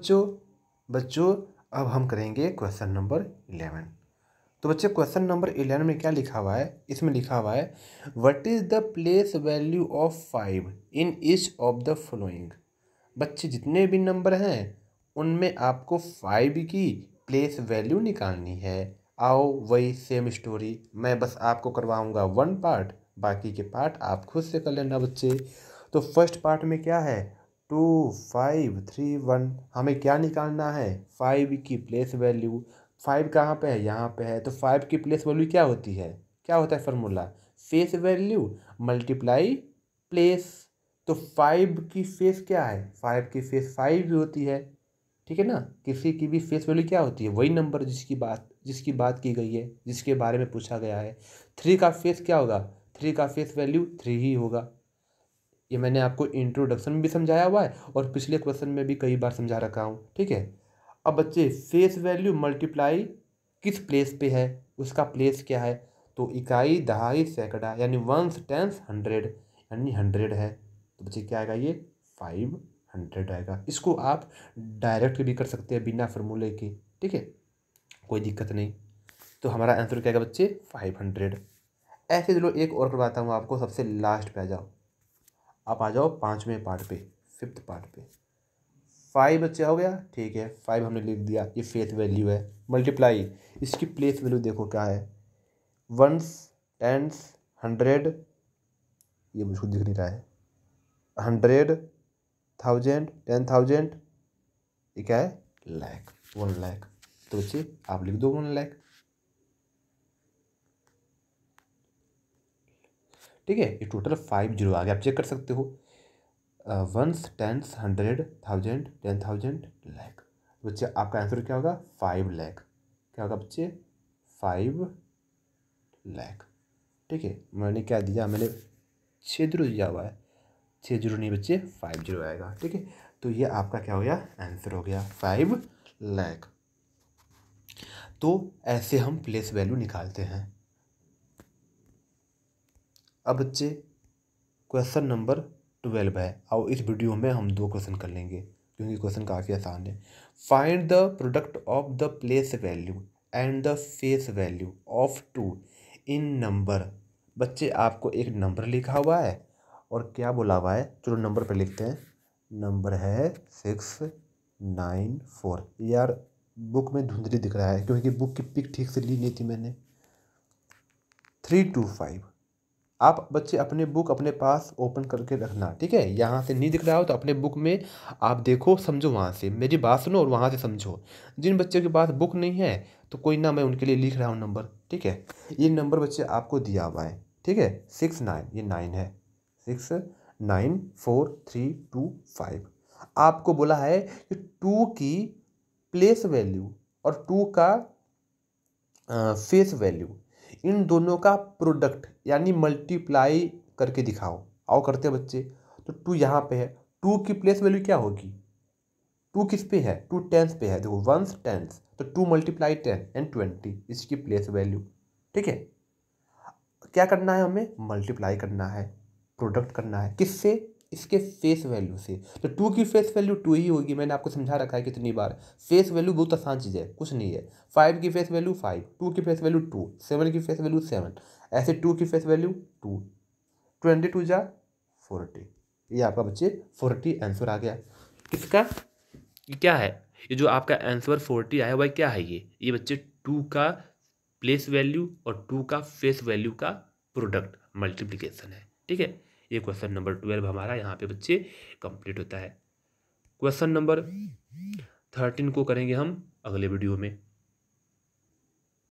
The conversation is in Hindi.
बच्चों बच्चों अब हम करेंगे क्वेश्चन नंबर इलेवन तो बच्चे क्वेश्चन नंबर इलेवन में क्या लिखा हुआ है इसमें लिखा हुआ है what is the place value of five in each of the following बच्चे जितने भी नंबर हैं उनमें आपको फाइव की प्लेस वैल्यू निकालनी है आओ वही सेम स्टोरी मैं बस आपको करवाऊंगा वन पार्ट बाकी के पार्ट आप खुद से कर लेना बच्चे तो फर्स्ट पार्ट में क्या है टू फाइव थ्री वन हमें क्या निकालना है फाइव की प्लेस वैल्यू फाइव कहाँ पे है यहाँ पे है तो फाइव की प्लेस वैल्यू क्या होती है क्या होता है formula face value multiply place तो फाइव की फेस क्या है फाइव की फेस फाइव भी होती है ठीक है ना किसी की भी फेस वैल्यू क्या होती है वही नंबर जिसकी बात जिसकी बात की गई है जिसके बारे में पूछा गया है थ्री का फेस क्या होगा थ्री का फेस वैल्यू थ्री ही होगा ये मैंने आपको इंट्रोडक्शन में भी समझाया हुआ है और पिछले क्वेश्चन में भी कई बार समझा रखा हूँ ठीक है अब बच्चे फेस वैल्यू मल्टीप्लाई किस प्लेस पे है उसका प्लेस क्या है तो इकाई दहाई सैकड़ा यानी वंस टेंस हंड्रेड यानी हंड्रेड है तो बच्चे क्या आएगा ये फाइव हंड्रेड आएगा इसको आप डायरेक्ट भी कर सकते हैं बिना फॉर्मूले के ठीक है कोई दिक्कत नहीं तो हमारा आंसर क्या आएगा बच्चे फाइव हंड्रेड ऐसे चलो एक और करवाता हूँ आपको सबसे लास्ट पे आ जाओ आप आ जाओ पाँचवें पार्ट पे फिफ्थ पार्ट पे फाइव बच्चे हो गया ठीक है फाइव हमने लिख दिया ये फेथ वैल्यू है मल्टीप्लाई इसकी प्लेस वैल्यू देखो क्या है वंस टेंस हंड्रेड ये मुझको दिख नहीं रहा है हंड्रेड थाउजेंड टेन थाउजेंड ये क्या है लैख वन लैख तो बच्चे आप लिख दो वन लैख ठीक है ये टोटल फाइव जीरो आ गया आप चेक कर सकते हो ones tens hundred thousand ten thousand lakh बच्चे आपका आंसर क्या होगा फाइव लैख क्या होगा बच्चे फाइव लैख ठीक है मैंने क्या दिया मैंने छः जीरो दिया हुआ है छः जीरो नहीं बच्चे फाइव जीरो आएगा ठीक है तो ये आपका क्या हो गया आंसर हो गया फाइव लैख तो ऐसे हम प्लेस वैल्यू निकालते हैं अब बच्चे क्वेश्चन नंबर ट्वेल्व है और इस वीडियो में हम दो क्वेश्चन कर लेंगे क्योंकि क्वेश्चन काफ़ी आसान है find the product of the place value and the face value of two in number बच्चे आपको एक नंबर लिखा हुआ है और क्या बोला हुआ है चलो नंबर पर लिखते हैं नंबर है सिक्स नाइन फोर यार बुक में धुंधली दिख रहा है क्योंकि बुक की पिक ठीक से ली नहीं थी मैंने थ्री टू फाइव आप बच्चे अपने बुक अपने पास ओपन करके रखना ठीक है यहाँ से नहीं दिख रहा हो तो अपने बुक में आप देखो समझो वहाँ से मेरी बात सुनो और वहाँ से समझो जिन बच्चों के पास बुक नहीं है तो कोई ना मैं उनके लिए लिख रहा हूँ नंबर ठीक है ये नंबर बच्चे आपको दिया हुआ है ठीक है सिक्स नाइन ये नाइन है six nine four three two five आपको बोला है कि टू की प्लेस वैल्यू और टू का फेस वैल्यू इन दोनों का प्रोडक्ट यानी मल्टीप्लाई करके दिखाओ आओ करते हैं बच्चे तो टू यहाँ पे है टू की प्लेस वैल्यू क्या होगी टू किस पे है टू टेंस पे है देखो वंस टेंथ तो two multiply ten and twenty इसकी प्लेस वैल्यू ठीक है क्या करना है हमें मल्टीप्लाई करना है प्रोडक्ट करना है किससे इसके फेस वैल्यू से तो टू की फेस वैल्यू टू ही होगी मैंने आपको समझा रखा है कितनी बार फेस वैल्यू बहुत आसान चीज़ है कुछ नहीं है फाइव की फेस वैल्यू फाइव टू की फेस वैल्यू टू सेवन की फेस वैल्यू सेवन ऐसे टू की face value two twenty two जा फोर्टी ये आपका बच्चे फोर्टी आंसर आ गया किसका क्या है ये जो आपका आंसर फोर्टी आया हुआ क्या है ये ये बच्चे टू का प्लेस वैल्यू और टू का फेस वैल्यू का प्रोडक्ट मल्टीप्लीकेशन है ठीक है ये क्वेश्चन नंबर ट्वेल्व हमारा यहाँ पे बच्चे कंप्लीट होता है क्वेश्चन नंबर थर्टीन को करेंगे हम अगले वीडियो में